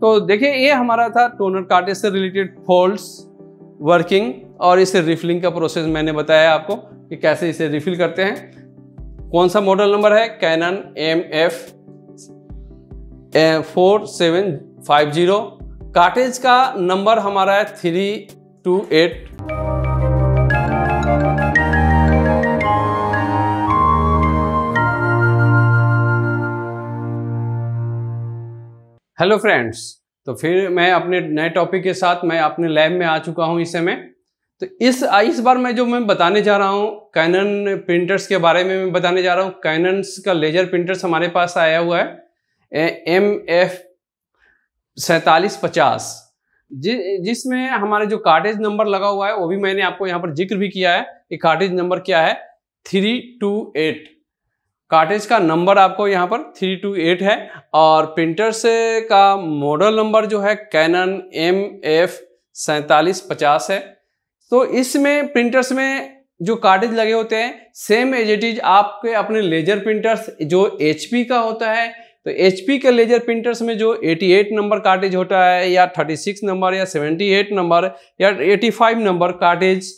तो देखिए ये हमारा था टोनर काटे से रिलेटेड फोल्ड्स वर्किंग और इसे रिफिलिंग का प्रोसेस मैंने बताया आपको कि कैसे इसे रिफिल करते हैं कौन सा मॉडल नंबर है Canon M F four seven five zero cartridge का नंबर हमारा है three two eight hello friends तो फिर मैं अपने नए टॉपिक के साथ मैं अपने लैब में आ चुका हूँ इस समय तो इस इस बार मैं जो मैं बताने जा रहा हूँ कैनन प्रिंटर्स के बारे में मैं बताने जा रहा हूँ कैनन्स का लेजर प्रिंटर्स हमारे पास आया हुआ है एम एफ सैतालीस पचास जि, जिसमें हमारे जो कार्टेज नंबर लगा हुआ है वो भी मैंने आपको यहाँ पर जिक्र भी किया है कि कार्टेज नंबर क्या है थ्री टू एट कार्टेज का नंबर आपको यहाँ पर थ्री टू एट है और प्रिंटर से का मॉडल नंबर जो है कैनन एम एफ सैंतालीस पचास है तो इसमें प्रिंटर्स में जो कार्टेज लगे होते हैं सेम एज इट इज आपके अपने लेजर प्रिंटर्स जो एच का होता है तो एच के लेजर प्रिंटर्स में जो 88 नंबर कार्टेज होता है या 36 नंबर या 78 नंबर या 85 नंबर कार्टेज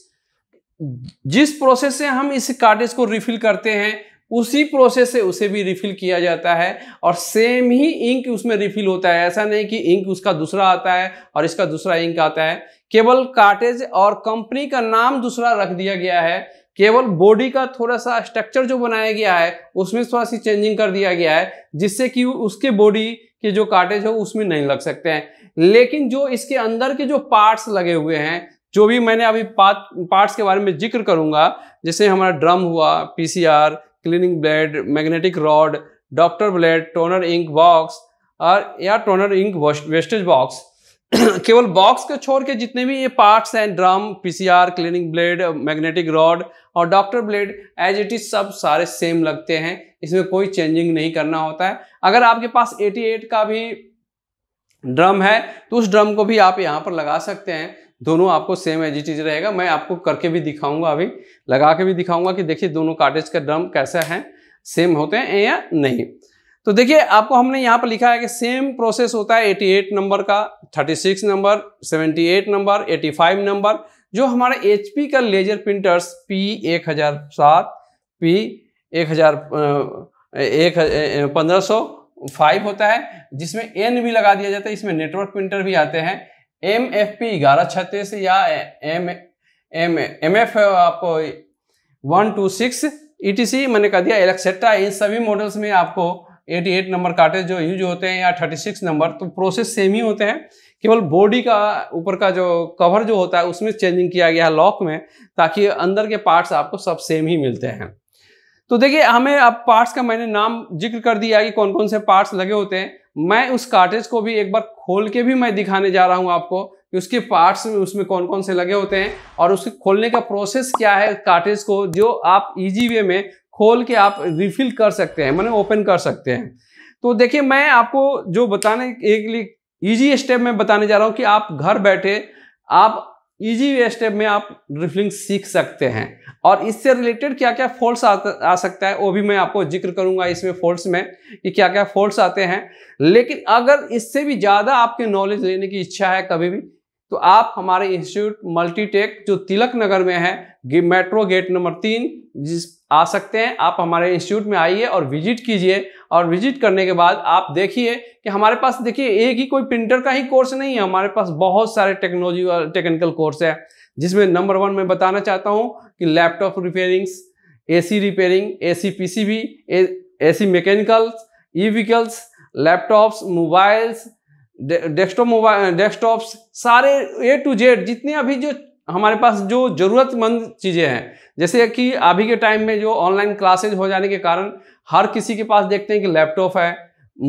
जिस प्रोसेस से हम इस कार्टेज को रिफिल करते हैं उसी प्रोसेस से उसे भी रिफिल किया जाता है और सेम ही इंक उसमें रिफिल होता है ऐसा नहीं कि इंक उसका दूसरा आता है और इसका दूसरा इंक आता है केवल कार्टेज और कंपनी का नाम दूसरा रख दिया गया है केवल बॉडी का थोड़ा सा स्ट्रक्चर जो बनाया गया है उसमें थोड़ा सी चेंजिंग कर दिया गया है जिससे कि उसके बॉडी के जो कार्टेज हो उसमें नहीं लग सकते हैं लेकिन जो इसके अंदर के जो पार्ट्स लगे हुए हैं जो भी मैंने अभी पार्ट पार्ट्स के बारे में जिक्र करूंगा जैसे हमारा ड्रम हुआ PCR cleaning blade magnetic rod doctor blade toner ink box और या टोनर इंक वेस्टेज बॉक्स केवल बॉक्स को छोड़ के जितने भी ये पार्ट्स हैं drum PCR cleaning blade magnetic rod और doctor blade as it is सब सारे सेम लगते हैं इसमें कोई चेंजिंग नहीं करना होता है अगर आपके पास 88 का भी ड्रम है तो उस ड्रम को भी आप यहाँ पर लगा सकते हैं दोनों आपको सेम एज इट इज रहेगा मैं आपको करके भी दिखाऊंगा अभी लगा के भी दिखाऊंगा कि देखिए दोनों कार्टेज का ड्रम कैसा है सेम होते हैं या नहीं तो देखिए आपको हमने यहाँ पर लिखा है कि सेम प्रोसेस होता है 88 नंबर का 36 नंबर 78 नंबर 85 नंबर जो हमारे एच का लेजर प्रिंटर्स पी एक हजार सात पी एक हजार एक पंद्रह सौ फाइव होता है जिसमें एन भी लगा दिया जाता है इसमें नेटवर्क प्रिंटर भी आते हैं एम एफ पी ग्यारह छत्तीस या एम एम एम एफ आपको one two six E T C मैंने कह दिया एलेक्सेट्रा इन सभी मॉडल्स में आपको 88 नंबर कार्टेज जो यूज होते हैं या 36 नंबर तो प्रोसेस सेम ही होते हैं केवल बॉडी का ऊपर का जो कवर जो होता है उसमें चेंजिंग किया गया है लॉक में ताकि अंदर के पार्ट्स आपको सब सेम ही मिलते हैं तो देखिए हमें अब पार्ट्स का मैंने नाम जिक्र कर दिया कि कौन कौन से पार्ट्स लगे होते हैं मैं उस कार्टेज को भी एक बार खोल के भी मैं दिखाने जा रहा हूँ आपको कि उसके पार्ट्स में उसमें कौन कौन से लगे होते हैं और उसके खोलने का प्रोसेस क्या है कार्टेज को जो आप ईजी वे में खोल के आप रिफिल कर सकते हैं मैंने ओपन कर सकते हैं तो देखिए मैं आपको जो बताने एक ईजी स्टेप में बताने जा रहा हूँ कि आप घर बैठे आप इजी स्टेप में आप ड्रिफलिंग सीख सकते हैं और इससे रिलेटेड क्या क्या फॉल्ट्स आ, आ सकता है वो भी मैं आपको जिक्र करूंगा इसमें फॉल्ट्स में कि क्या क्या फॉल्ट्स आते हैं लेकिन अगर इससे भी ज़्यादा आपके नॉलेज लेने की इच्छा है कभी भी तो आप हमारे इंस्टीट्यूट मल्टीटेक जो तिलक नगर में है मेट्रो गेट नंबर तीन जिस आ सकते हैं आप हमारे इंस्टीट्यूट में आइए और विजिट कीजिए और विजिट करने के बाद आप देखिए कि हमारे पास देखिए एक ही कोई प्रिंटर का ही कोर्स नहीं है हमारे पास बहुत सारे टेक्नोलॉजी और टेक्निकल कोर्स है जिसमें नंबर वन मैं बताना चाहता हूँ कि laptop repairings AC repairing AC PCB AC mechanicals E vehicles laptops mobiles desktop mobile desktops सारे ए टू जेड जितने अभी जो हमारे पास जो ज़रूरतमंद चीज़ें हैं जैसे कि अभी के टाइम में जो ऑनलाइन क्लासेज हो जाने के कारण हर किसी के पास देखते हैं कि लैपटॉप है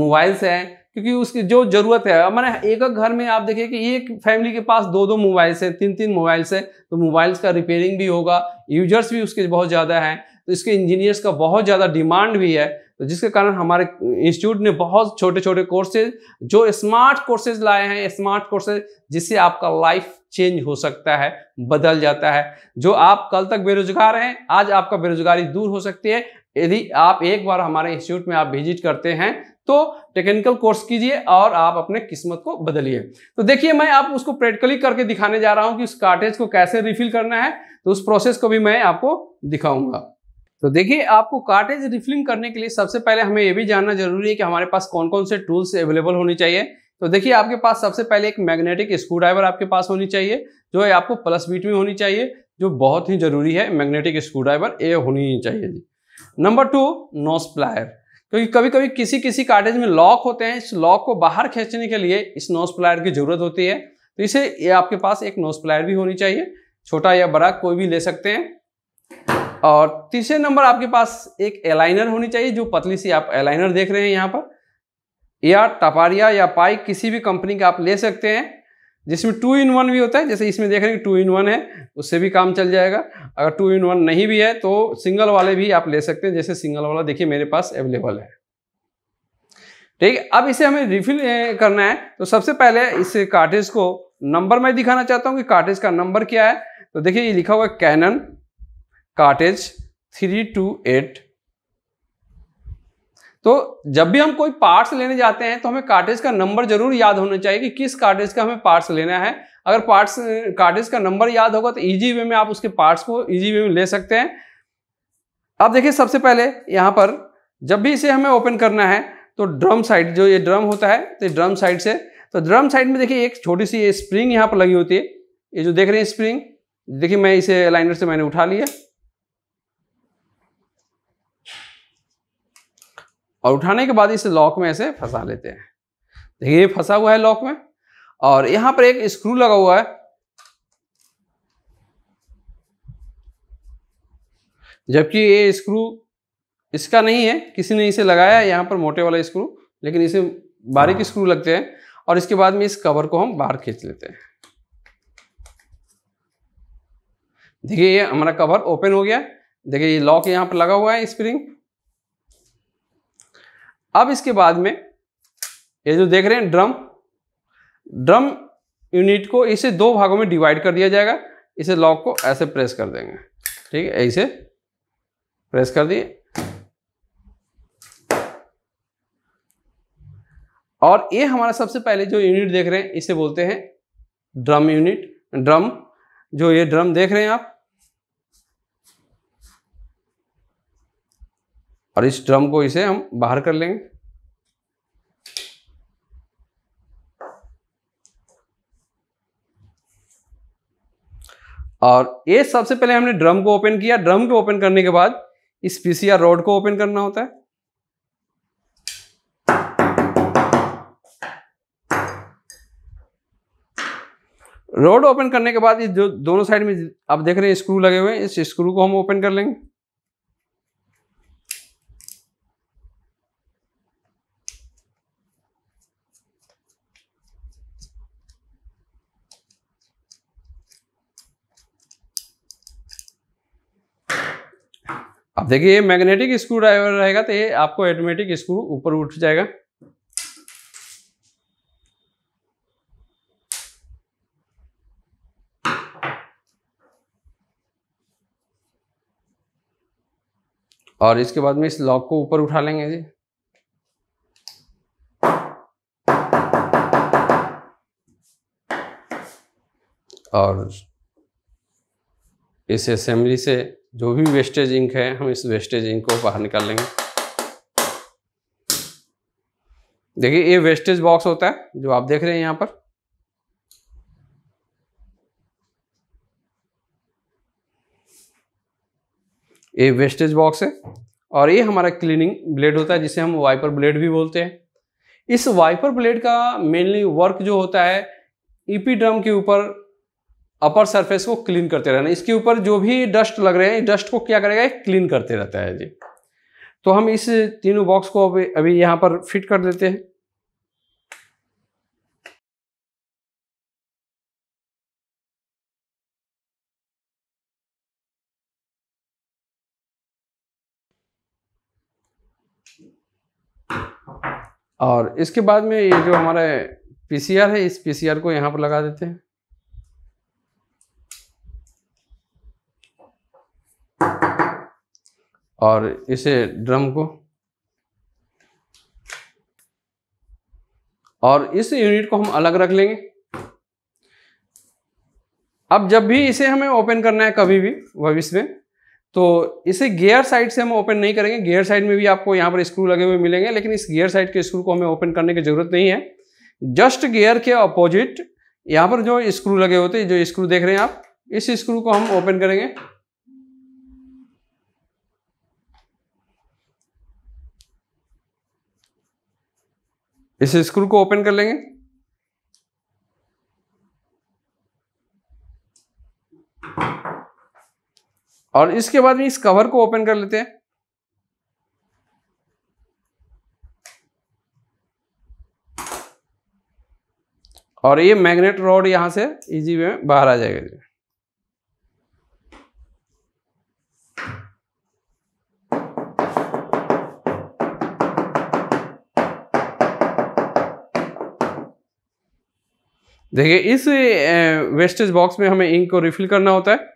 मोबाइल्स हैं क्योंकि उसकी जो ज़रूरत है हमारे एक घर में आप देखिए कि एक फैमिली के पास दो दो मोबाइल्स हैं तीन तीन मोबाइल्स हैं तो मोबाइल्स का रिपेयरिंग भी होगा यूजर्स भी उसके बहुत ज़्यादा हैं तो इसके इंजीनियर्स का बहुत ज़्यादा डिमांड भी है तो जिसके कारण हमारे इंस्टीट्यूट ने बहुत छोटे छोटे कोर्सेज जो स्मार्ट कोर्सेज लाए हैं स्मार्ट कोर्सेज जिससे आपका लाइफ चेंज हो सकता है बदल जाता है जो आप कल तक बेरोजगार हैं आज आपका बेरोजगारी दूर हो सकती है यदि आप एक बार हमारे इंस्टीट्यूट में आप विजिट करते हैं तो टेक्निकल कोर्स कीजिए और आप अपने किस्मत को बदलिए तो देखिए मैं आप उसको प्रैक्टिकली करके दिखाने जा रहा हूं कि उस कार्टेज को कैसे रिफिल करना है तो उस प्रोसेस को भी मैं आपको दिखाऊंगा तो देखिए आपको कार्टेज रिफिलिंग करने के लिए सबसे पहले हमें यह भी जानना जरूरी है कि हमारे पास कौन कौन से टूल्स अवेलेबल होने चाहिए तो देखिए आपके पास सबसे पहले एक मैग्नेटिक स्क्रू ड्राइवर आपके पास होनी चाहिए जो है आपको प्लस बीट में होनी चाहिए जो बहुत ही जरूरी है मैग्नेटिक स्क्रू ड्राइवर ये होनी ही चाहिए जी नंबर टू नोस प्लायर क्योंकि कभी कभी किसी किसी कार्टेज में लॉक होते हैं इस लॉक को बाहर खींचने के लिए इस नोस प्लायर की जरूरत होती है तो इसे ये आपके पास एक नोस प्लायर भी होनी चाहिए छोटा या बड़ा कोई भी ले सकते हैं और तीसरे नंबर आपके पास एक एलाइनर होनी चाहिए जो पतली सी आप एलाइनर देख रहे हैं यहाँ पर या टपारिया या पाइक किसी भी कंपनी का आप ले सकते हैं जिसमें टू इन वन भी होता है जैसे इसमें देख रहे हैं टू इन वन है उससे भी काम चल जाएगा अगर टू इन वन नहीं भी है तो सिंगल वाले भी आप ले सकते हैं जैसे सिंगल वाला देखिए मेरे पास अवेलेबल है ठीक है अब इसे हमें रिफिल करना है तो सबसे पहले इस कार्टेज को नंबर मैं दिखाना चाहता हूँ कि कार्टेज का नंबर क्या है तो देखिए ये लिखा हुआ है Canon cartridge three two eight तो जब भी हम कोई पार्ट्स लेने जाते हैं तो हमें कार्टेज का नंबर जरूर याद होना चाहिए कि किस कार्टेज का हमें पार्ट्स लेना है अगर पार्ट्स कार्टेज का नंबर याद होगा तो इजी वे में आप उसके पार्ट्स को इजी वे में ले सकते हैं अब देखिए सबसे पहले यहां पर जब भी इसे हमें ओपन करना है तो ड्रम साइड जो ये ड्रम होता है तो ड्रम साइड से तो ड्रम साइड में देखिए एक छोटी सी स्प्रिंग यहां पर लगी होती है ये जो देख रहे हैं स्प्रिंग देखिए मैं इसे लाइनर से मैंने उठा लिया और उठाने के बाद इसे लॉक में ऐसे फंसा लेते हैं देखिए ये फंसा हुआ है लॉक में और यहाँ पर एक स्क्रू लगा हुआ है जबकि ये स्क्रू इसका नहीं है किसी ने इसे लगाया यहां पर मोटे वाला स्क्रू लेकिन इसे बारीक हाँ। स्क्रू लगते हैं और इसके बाद में इस कवर को हम बाहर खींच लेते हैं देखिए ये हमारा कवर ओपन हो गया देखिए ये लॉक यहाँ पर लगा हुआ है स्प्रिंग अब इसके बाद में ये जो देख रहे हैं ड्रम ड्रम यूनिट को इसे दो भागों में डिवाइड कर दिया जाएगा इसे लॉक को ऐसे प्रेस कर देंगे ठीक है ऐसे प्रेस कर दिए और ये हमारा सबसे पहले जो यूनिट देख रहे हैं इसे बोलते हैं ड्रम यूनिट ड्रम जो ये ड्रम देख रहे हैं आप और इस ड्रम को इसे हम बाहर कर लेंगे और ये सबसे पहले हमने ड्रम को ओपन किया ड्रम को ओपन करने के बाद इस पीसीआर रोड को ओपन करना होता है रोड ओपन करने के बाद ये जो दोनों साइड में आप देख रहे हैं स्क्रू लगे हुए हैं इस स्क्रू को हम ओपन कर लेंगे अब देखिए ये मैग्नेटिक स्क्रू ड्राइवर रहेगा तो ये आपको ऑटोमेटिक स्क्रू ऊपर उठ जाएगा और इसके बाद में इस लॉक को ऊपर उठा लेंगे जी और इस असेंबली से जो भी वेस्टेज इंक है हम इस वेस्टेज इंक को बाहर निकाल लेंगे देखिए ये वेस्टेज बॉक्स होता है जो आप देख रहे हैं यहां पर ये वेस्टेज बॉक्स है और ये हमारा क्लीनिंग ब्लेड होता है जिसे हम वाइपर ब्लेड भी बोलते हैं इस वाइपर ब्लेड का मेनली वर्क जो होता है ईपी e ड्रम के ऊपर अपर सरफेस को क्लीन करते रहना इसके ऊपर जो भी डस्ट लग रहे हैं डस्ट को क्या करेगा क्लीन करते रहता है जी तो हम इस तीनों बॉक्स को अभी अभी यहाँ पर फिट कर देते हैं और इसके बाद में ये जो हमारा पीसीआर है इस पीसीआर को यहाँ पर लगा देते हैं और इसे ड्रम को और इस यूनिट को हम अलग रख लेंगे अब जब भी इसे हमें ओपन करना है कभी भी भविष्य में तो इसे गियर साइड से हम ओपन नहीं करेंगे गियर साइड में भी आपको यहाँ पर स्क्रू लगे हुए मिलेंगे लेकिन इस गियर साइड के स्क्रू को हमें ओपन करने की जरूरत नहीं है जस्ट गियर के अपोजिट यहाँ पर जो स्क्रू लगे होते हैं जो स्क्रू देख रहे हैं आप इस स्क्रू को हम ओपन करेंगे इस स्क्रू को ओपन कर लेंगे और इसके बाद में इस कवर को ओपन कर लेते हैं और ये मैग्नेट रॉड यहां से इजी वे में बाहर आ जाएगा देखिए इस वेस्टेज बॉक्स में हमें इंक को रिफिल करना होता है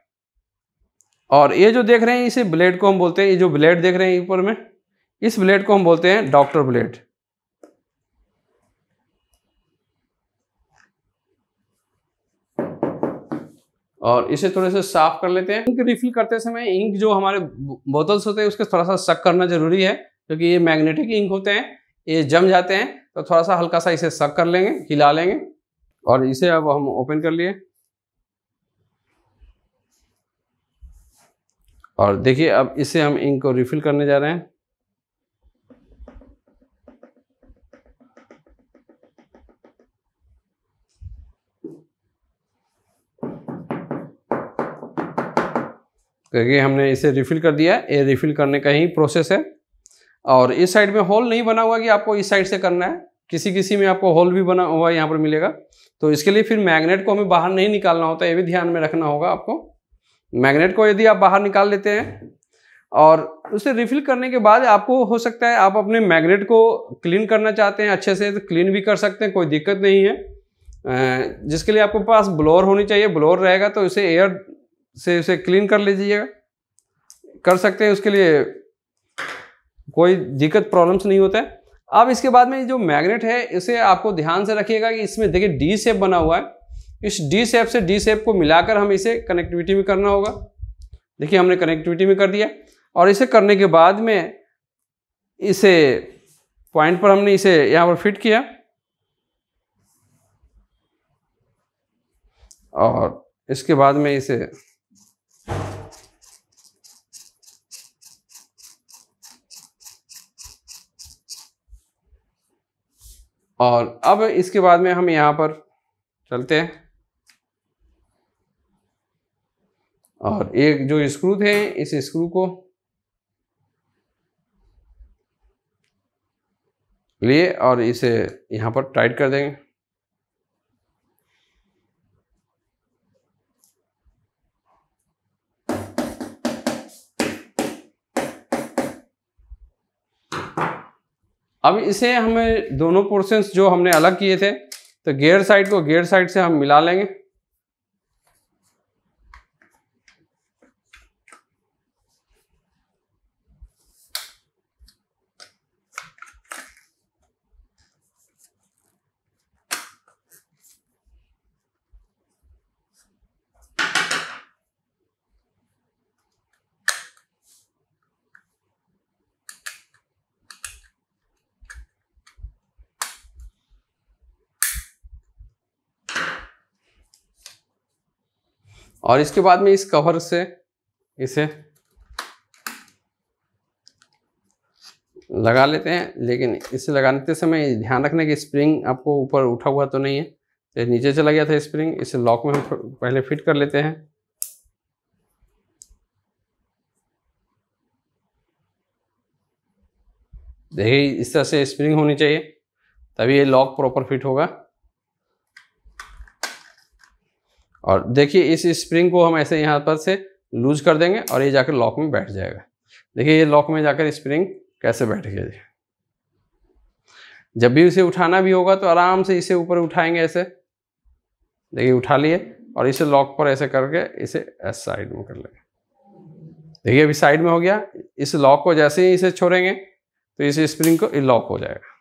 और ये जो देख रहे हैं इसे ब्लेड को हम बोलते हैं ये जो ब्लेड देख रहे हैं ऊपर में इस ब्लेड को हम बोलते हैं डॉक्टर ब्लेड और इसे थोड़े से साफ कर लेते हैं इंक रिफिल करते समय इंक जो हमारे बोतल्स होते हैं उसके थोड़ा सा सक करना जरूरी है क्योंकि ये मैग्नेटिक इंक होते हैं ये जम जाते हैं तो थोड़ा सा हल्का सा इसे सक कर लेंगे हिला लेंगे और इसे अब हम ओपन कर लिए और देखिए अब इसे हम इंक को रिफिल करने जा रहे हैं क्योंकि हमने इसे रिफिल कर दिया ये रिफिल करने का ही प्रोसेस है और इस साइड में होल नहीं बना हुआ कि आपको इस साइड से करना है किसी किसी में आपको होल भी बना हुआ यहाँ पर मिलेगा तो इसके लिए फिर मैग्नेट को हमें बाहर नहीं निकालना होता ये भी ध्यान में रखना होगा आपको मैग्नेट को यदि आप बाहर निकाल लेते हैं और उसे रिफिल करने के बाद आपको हो सकता है आप अपने मैग्नेट को क्लीन करना चाहते हैं अच्छे से तो क्लीन भी कर सकते हैं कोई दिक्कत नहीं है जिसके लिए आपके पास ब्लोअर होनी चाहिए ब्लोअर रहेगा तो उसे एयर से उसे क्लीन कर लीजिएगा कर सकते हैं उसके लिए कोई दिक्कत प्रॉब्लम्स नहीं होता है अब इसके बाद में जो मैग्नेट है इसे आपको ध्यान से रखिएगा कि इसमें देखिए डी सेप बना हुआ है इस डी सेप से डी सेप को मिलाकर हम इसे कनेक्टिविटी में करना होगा देखिए हमने कनेक्टिविटी में कर दिया और इसे करने के बाद में इसे पॉइंट पर हमने इसे यहाँ पर फिट किया और इसके बाद में इसे और अब इसके बाद में हम यहाँ पर चलते हैं और एक जो स्क्रू थे इस स्क्रू को लिए और इसे यहाँ पर टाइट कर देंगे अब इसे हमें दोनों पोर्शंस जो हमने अलग किए थे तो गेयर साइड को गेयर साइड से हम मिला लेंगे और इसके बाद में इस कवर से इसे लगा लेते हैं लेकिन इसे लगाते समय ध्यान रखना कि स्प्रिंग आपको ऊपर उठा हुआ तो नहीं है तो नीचे चला गया था स्प्रिंग इसे लॉक में हम पहले फिट कर लेते हैं देखिए इस तरह से स्प्रिंग होनी चाहिए तभी ये लॉक प्रॉपर फिट होगा और देखिए इस स्प्रिंग को हम ऐसे यहाँ पर से लूज कर देंगे और ये जाकर लॉक में बैठ जाएगा देखिए ये लॉक में जाकर स्प्रिंग कैसे बैठ गया जी जब भी उसे उठाना भी होगा तो आराम से इसे ऊपर उठाएंगे ऐसे देखिए उठा लिए और इसे लॉक पर ऐसे करके इसे साइड में कर लेंगे देखिए अभी साइड में हो गया इस लॉक को जैसे ही इसे छोड़ेंगे तो इस स्प्रिंग को लॉक हो जाएगा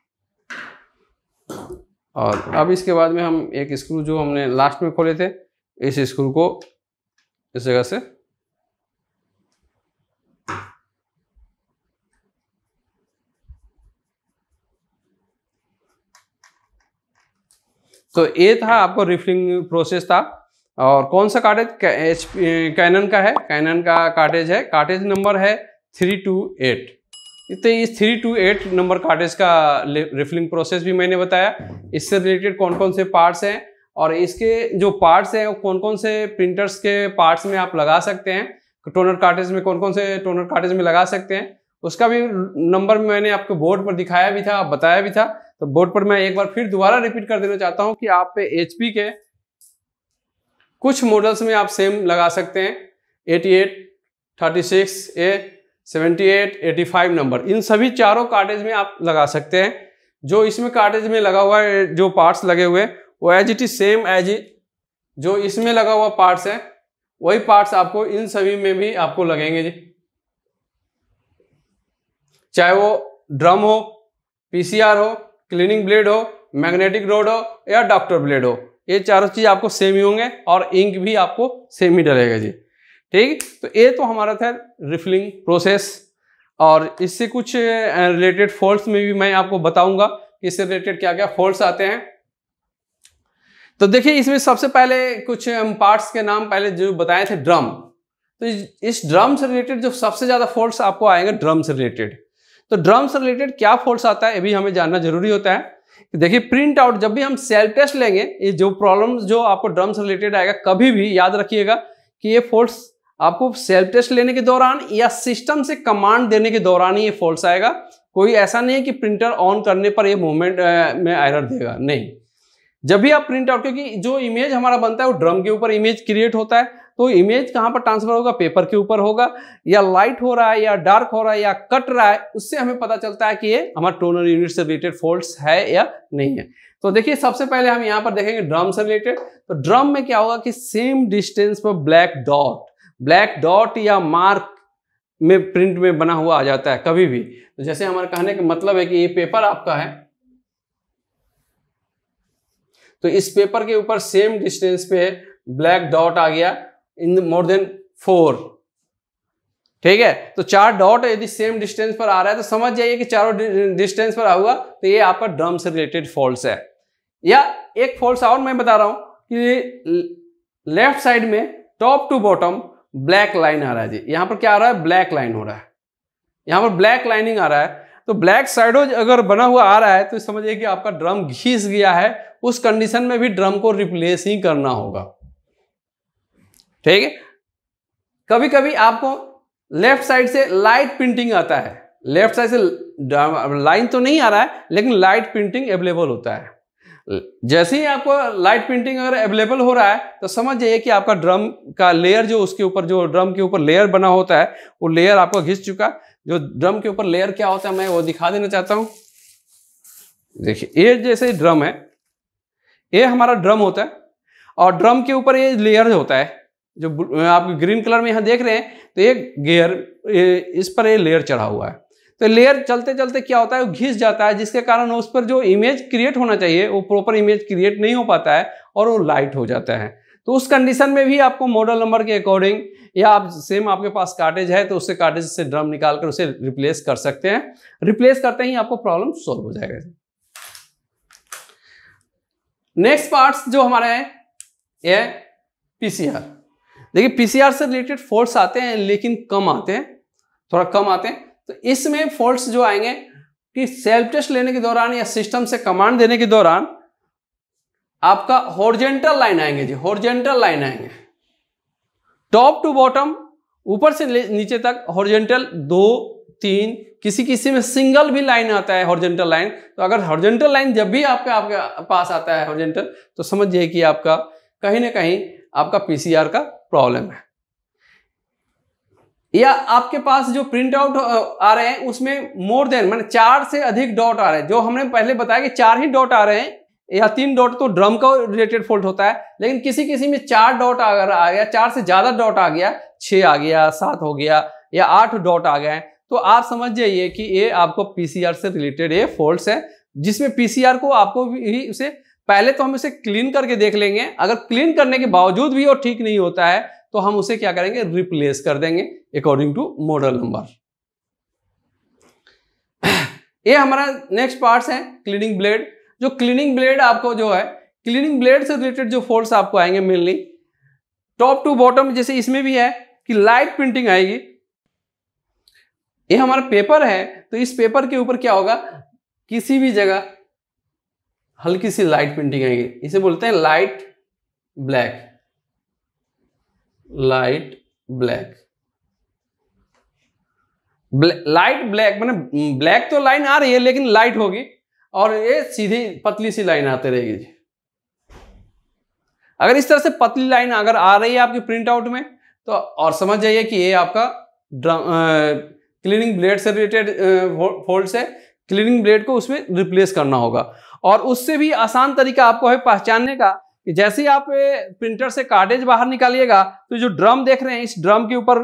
और अब इसके बाद में हम एक स्क्रू जो हमने लास्ट में खोले थे इस स्क्रू को इस जगह से तो ये था आपको रिफिलिंग प्रोसेस था और कौन सा कार्टेज एच कैनन का है कैनन का कार्टेज है कार्टेज नंबर है थ्री टू एट तो इस three two eight number cartridge का रिफिलिंग प्रोसेस भी मैंने बताया इससे रिलेटेड कौन कौन से पार्ट्स हैं और इसके जो पार्ट्स हैं वो कौन कौन से प्रिंटर्स के पार्ट्स में आप लगा सकते हैं टोनर कार्टेज में कौन कौन से टोनर कार्टेज में लगा सकते हैं उसका भी नंबर मैंने आपको बोर्ड पर दिखाया भी था बताया भी था तो बोर्ड पर मैं एक बार फिर दोबारा रिपीट कर देना चाहता हूँ कि आप एच के कुछ मॉडल्स में आप सेम लगा सकते हैं thirty six A eighty five number इन सभी चारों कार्टेज में आप लगा सकते हैं जो इसमें कार्टेज में लगा हुआ है जो पार्ट्स लगे हुए हैं वो as it is same as जो इसमें लगा हुआ पार्ट्स है वही पार्ट्स आपको इन सभी में भी आपको लगेंगे जी चाहे वो ड्रम हो पीसीआर हो क्लीनिंग ब्लेड हो मैग्नेटिक रोड हो या डॉक्टर ब्लेड हो ये चारों चीज आपको सेम ही होंगे और इंक भी आपको सेम ही डलेगा जी ठीक तो ये तो हमारा था रिफिलिंग प्रोसेस और इससे कुछ रिलेटेड फॉल्ट्स में भी मैं आपको बताऊंगा इससे रिलेटेड क्या क्या फॉल्ट्स आते हैं तो देखिए इसमें सबसे पहले कुछ पार्ट्स के नाम पहले जो बताए थे ड्रम तो इस ड्रम से रिलेटेड जो सबसे ज़्यादा फोर्स आपको आएंगे ड्रम से रिलेटेड तो ड्रम से रिलेटेड क्या फोर्स आता है ये भी हमें जानना जरूरी होता है देखिए प्रिंट आउट जब भी हम सेल्फ टेस्ट लेंगे ये जो प्रॉब्लम जो आपको ड्रम से रिलेटेड आएगा कभी भी याद रखिएगा कि ये फोर्स आपको सेल्फ टेस्ट लेने के दौरान या सिस्टम से कमांड देने के दौरान ही ये फॉल्स आएगा कोई ऐसा नहीं है कि प्रिंटर ऑन करने पर ये मूवमेंट में एरर देगा नहीं जब भी आप प्रिंट आउट क्योंकि जो इमेज हमारा बनता है वो ड्रम के ऊपर इमेज क्रिएट होता है तो इमेज कहाँ पर ट्रांसफर होगा पेपर के ऊपर होगा या लाइट हो रहा है या डार्क हो रहा है या कट रहा है उससे हमें पता चलता है कि ये हमारा टोनर यूनिट से रिलेटेड फॉल्ट है या नहीं है तो देखिए सबसे पहले हम यहाँ पर देखेंगे ड्रम से रिलेटेड तो ड्रम में क्या होगा कि सेम डिस्टेंस पर ब्लैक डॉट ब्लैक डॉट या मार्क में प्रिंट में बना हुआ आ जाता है कभी भी तो जैसे हमारे कहने का मतलब है कि ये पेपर आपका है तो इस पेपर के ऊपर सेम डिस्टेंस पे ब्लैक डॉट आ गया इन मोर देन फोर ठीक है तो चार डॉट यदि सेम डिस्टेंस पर आ रहा है तो समझ जाइए कि चारों डिस्टेंस पर हुआ तो ये आपका ड्रम से रिलेटेड फॉल्ट है या एक फॉल्ट और मैं बता रहा हूं कि लेफ्ट साइड में top to bottom black line आ रहा है जी यहां पर क्या आ रहा है ब्लैक लाइन हो रहा है यहां पर ब्लैक लाइनिंग आ रहा है तो ब्लैक साइडोज अगर बना हुआ आ रहा है तो समझिए कि आपका ड्रम घिस गया है उस कंडीशन में भी ड्रम को रिप्लेस ही करना होगा ठीक है कभी कभी आपको लेफ्ट साइड से लाइट प्रिंटिंग आता है लेफ्ट साइड से लाइन तो नहीं आ रहा है लेकिन लाइट प्रिंटिंग अवेलेबल होता है जैसे ही आपको लाइट प्रिंटिंग अगर अवेलेबल हो रहा है तो समझ जाइए कि आपका ड्रम का लेयर जो उसके ऊपर जो ड्रम के ऊपर लेयर बना होता है वो लेयर आपका घिस चुका जो ड्रम के ऊपर लेयर क्या होता है मैं वो दिखा देना चाहता हूं देखिए ये जैसे ड्रम है ये हमारा ड्रम होता है और ड्रम के ऊपर ये लेयर होता है जो आप ग्रीन कलर में यहां देख रहे हैं तो ये गेयर इस पर ये लेयर चढ़ा हुआ है तो लेयर चलते चलते क्या होता है वो घिस जाता है जिसके कारण उस पर जो इमेज क्रिएट होना चाहिए वो प्रॉपर इमेज क्रिएट नहीं हो पाता है और वो लाइट हो जाता है तो उस कंडीशन में भी आपको मॉडल नंबर के अकॉर्डिंग या आप सेम आपके पास कार्टेज है तो उससे कार्टेज से ड्रम निकाल कर उसे रिप्लेस कर सकते हैं रिप्लेस करते ही आपको प्रॉब्लम सॉल्व हो जाएगा नेक्स्ट पार्ट्स जो हमारे हैं ये पीसीआर देखिए पीसीआर से रिलेटेड फोर्ट्स आते हैं लेकिन कम आते हैं थोड़ा कम आते हैं तो इसमें फोल्ट्स जो आएंगे कि सेल्फ टेस्ट लेने के दौरान या सिस्टम से कमांड देने के दौरान आपका हॉर्जेंटल लाइन आएंगे जी हॉर्जेंटल लाइन आएंगे टॉप टू बॉटम ऊपर से नीचे तक हॉर्जेंटल दो तीन किसी किसी में सिंगल भी लाइन आता है हॉर्जेंटल लाइन तो अगर हॉर्जेंटल लाइन जब भी आपके आपके पास आता है हॉर्जेंटल तो समझिए कि आपका कहीं ना कहीं आपका पीसीआर का प्रॉब्लम है या आपके पास जो प्रिंट आउट आ रहे हैं उसमें मोर देन मैंने चार से अधिक डॉट आ रहे हैं जो हमने पहले बताया कि चार ही डॉट आ रहे हैं या तीन डॉट तो ड्रम का रिलेटेड फॉल्ट होता है लेकिन किसी किसी में चार डॉट अगर आ गया चार से ज़्यादा डॉट आ गया छः आ गया सात हो गया या आठ डॉट आ गए तो आप समझ जाइए कि ये आपको पीसीआर से रिलेटेड ये फॉल्ट्स है जिसमें पीसीआर को आपको भी उसे पहले तो हम उसे क्लीन करके देख लेंगे अगर क्लीन करने के बावजूद भी वो ठीक नहीं होता है तो हम उसे क्या करेंगे रिप्लेस कर देंगे अकॉर्डिंग टू मॉडल नंबर ये हमारा नेक्स्ट पार्ट्स है क्लीनिंग ब्लेड जो क्लीनिंग ब्लेड आपको जो है क्लीनिंग ब्लेड से रिलेटेड जो फोल्ड्स आपको आएंगे मेनली टॉप टू बॉटम जैसे इसमें भी है कि लाइट प्रिंटिंग आएगी ये हमारा पेपर है तो इस पेपर के ऊपर क्या होगा किसी भी जगह हल्की सी लाइट प्रिंटिंग आएगी इसे बोलते हैं light black light black light black मैंने ब्लैक तो लाइन आ रही है लेकिन लाइट होगी और ये सीधी पतली सी लाइन आते रहेगी जी अगर इस तरह से पतली लाइन अगर आ रही है आपकी प्रिंट आउट में तो और समझ जाइए कि ये आपका क्लीनिंग ब्लेड से रिलेटेड फोल्ड से क्लीनिंग ब्लेड को उसमें रिप्लेस करना होगा और उससे भी आसान तरीका आपको है पहचानने का कि जैसे ही आप प्रिंटर से कार्टेज बाहर निकालिएगा तो जो ड्रम देख रहे हैं इस ड्रम के ऊपर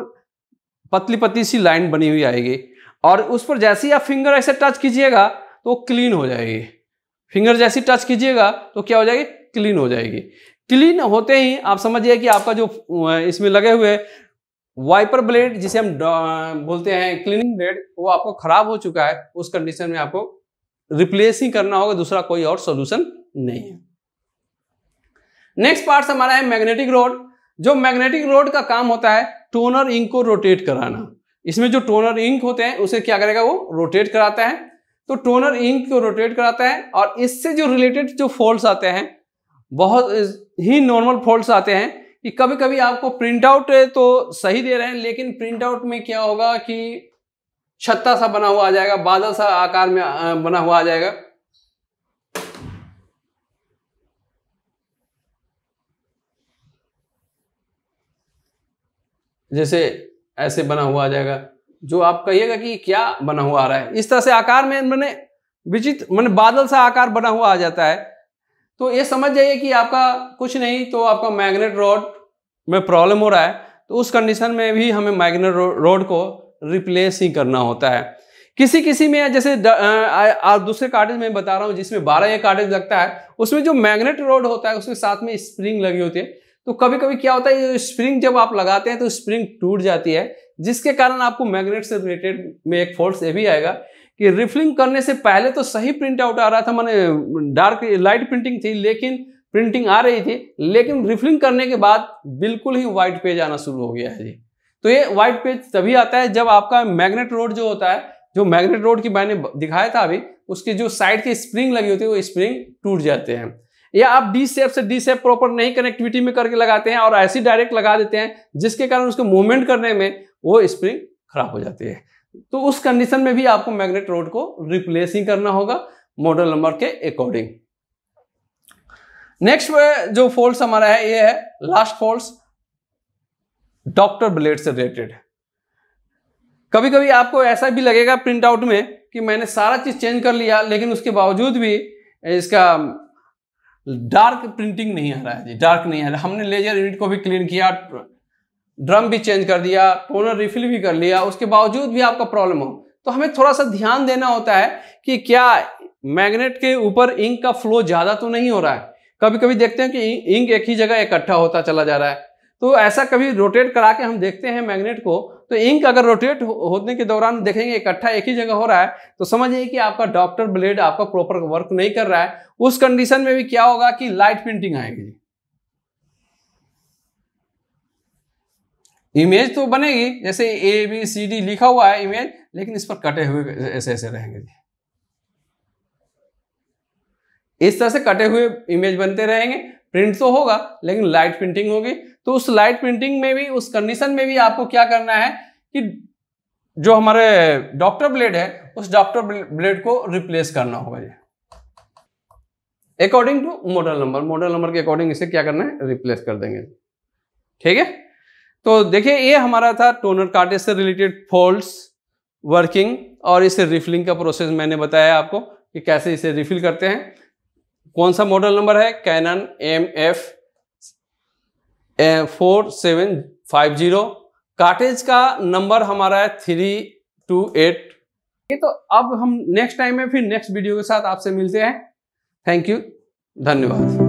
पतली पतली सी लाइन बनी हुई आएगी और उस पर जैसे ही आप फिंगर ऐसे टच कीजिएगा तो क्लीन हो जाएगी फिंगर जैसी टच कीजिएगा तो क्या हो जाएगी क्लीन हो जाएगी क्लीन होते ही आप समझिए कि आपका जो इसमें लगे हुए वाइपर ब्लेड जिसे हम बोलते हैं क्लीनिंग ब्लेड वो आपको खराब हो चुका है उस कंडीशन में आपको रिप्लेस ही करना होगा दूसरा कोई और सोल्यूशन नहीं है नेक्स्ट पार्ट हमारा है मैग्नेटिक रोड जो मैग्नेटिक रोड का काम होता है टोनर इंक को रोटेट कराना इसमें जो टोनर इंक होते हैं उसे क्या करेगा वो रोटेट कराता है तो टोनर इंक को रोटेट कराता है और इससे जो रिलेटेड जो फोल्ड्स आते हैं बहुत ही नॉर्मल फोल्ड्स आते हैं कि कभी कभी आपको प्रिंट आउट तो सही दे रहे हैं लेकिन प्रिंट आउट में क्या होगा कि छत्ता सा बना हुआ आ जाएगा बादल सा आकार में बना हुआ आ जाएगा जैसे ऐसे बना हुआ आ जाएगा जो आप कहिएगा कि क्या बना हुआ आ रहा है इस तरह से आकार में मैंने विचित्र मैंने बादल सा आकार बना हुआ आ जाता है तो ये समझ जाइए कि आपका कुछ नहीं तो आपका मैग्नेट रोड में प्रॉब्लम हो रहा है तो उस कंडीशन में भी हमें मैग्नेट रोड को रिप्लेस ही करना होता है किसी किसी में जैसे आप दूसरे कार्टेज में बता रहा हूँ जिसमें बारह ये कार्टेज लगता है उसमें जो मैग्नेट रोड होता है उसके साथ में स्प्रिंग लगी होती है तो कभी कभी क्या होता है स्प्रिंग जब आप लगाते हैं तो स्प्रिंग टूट जाती है जिसके कारण आपको मैग्नेट से रिलेटेड में एक फॉल्ट ये भी आएगा कि रिफिलिंग करने से पहले तो सही प्रिंट आउट आ रहा था मैंने डार्क लाइट प्रिंटिंग थी लेकिन प्रिंटिंग आ रही थी लेकिन रिफिलिंग करने के बाद बिल्कुल ही वाइट पेज आना शुरू हो गया है जी तो ये व्हाइट पेज तभी आता है जब आपका मैग्नेट रोड जो होता है जो मैग्नेट रोड की मैंने दिखाया था अभी उसके जो साइड के स्प्रिंग लगी होती है वो स्प्रिंग टूट जाते हैं या आप डी सेप से डी सेप प्रॉपर नहीं कनेक्टिविटी में करके लगाते हैं और ऐसी डायरेक्ट लगा देते हैं जिसके कारण उसको मूवमेंट करने में वो स्प्रिंग खराब हो जाती है तो उस कंडीशन में भी आपको मैग्नेट रोड को रिप्लेसिंग करना होगा मॉडल नंबर के अकॉर्डिंग नेक्स्ट जो फॉल्ट हमारा है ये है लास्ट फॉल्ट डॉक्टर ब्लेड से रिलेटेड कभी कभी आपको ऐसा भी लगेगा प्रिंट आउट में कि मैंने सारा चीज चेंज कर लिया लेकिन उसके बावजूद भी इसका डार्क प्रिंटिंग नहीं आ रहा है जी डार्क नहीं आ रहा हमने लेजर यूनिट को भी क्लीन किया ड्रम भी चेंज कर दिया टोनर रिफिल भी कर लिया उसके बावजूद भी आपका प्रॉब्लम हो तो हमें थोड़ा सा ध्यान देना होता है कि क्या मैग्नेट के ऊपर इंक का फ्लो ज़्यादा तो नहीं हो रहा है कभी कभी देखते हैं कि इंक एक ही जगह इकट्ठा होता चला जा रहा है तो ऐसा कभी रोटेट करा के हम देखते हैं मैग्नेट को तो इंक अगर रोटेट होने के दौरान देखेंगे इकट्ठा एक ही जगह हो रहा है तो समझिए कि आपका डॉक्टर ब्लेड आपका प्रॉपर वर्क नहीं कर रहा है उस कंडीशन में भी क्या होगा कि लाइट प्रिंटिंग आएगी इमेज तो बनेगी जैसे ए बी सी डी लिखा हुआ है इमेज लेकिन इस पर कटे हुए ऐसे ऐसे रहेंगे जी इस तरह से कटे हुए इमेज बनते रहेंगे प्रिंट तो होगा लेकिन लाइट प्रिंटिंग होगी तो उस लाइट प्रिंटिंग में भी उस कंडीशन में भी आपको क्या करना है कि जो हमारे डॉक्टर ब्लेड है उस डॉक्टर ब्लेड को रिप्लेस करना होगा ये according to model number model number के अकॉर्डिंग इसे क्या करना है रिप्लेस कर देंगे ठीक है तो देखिए ये हमारा था टोनर कार्टेज से रिलेटेड फोल्ड्स वर्किंग और इसे रिफिलिंग का प्रोसेस मैंने बताया आपको कि कैसे इसे रिफिल करते हैं कौन सा मॉडल नंबर है Canon M F four seven five zero cartridge का नंबर हमारा है थ्री टू एट ये तो अब हम नेक्स्ट टाइम में फिर नेक्स्ट वीडियो के साथ आपसे मिलते हैं थैंक यू धन्यवाद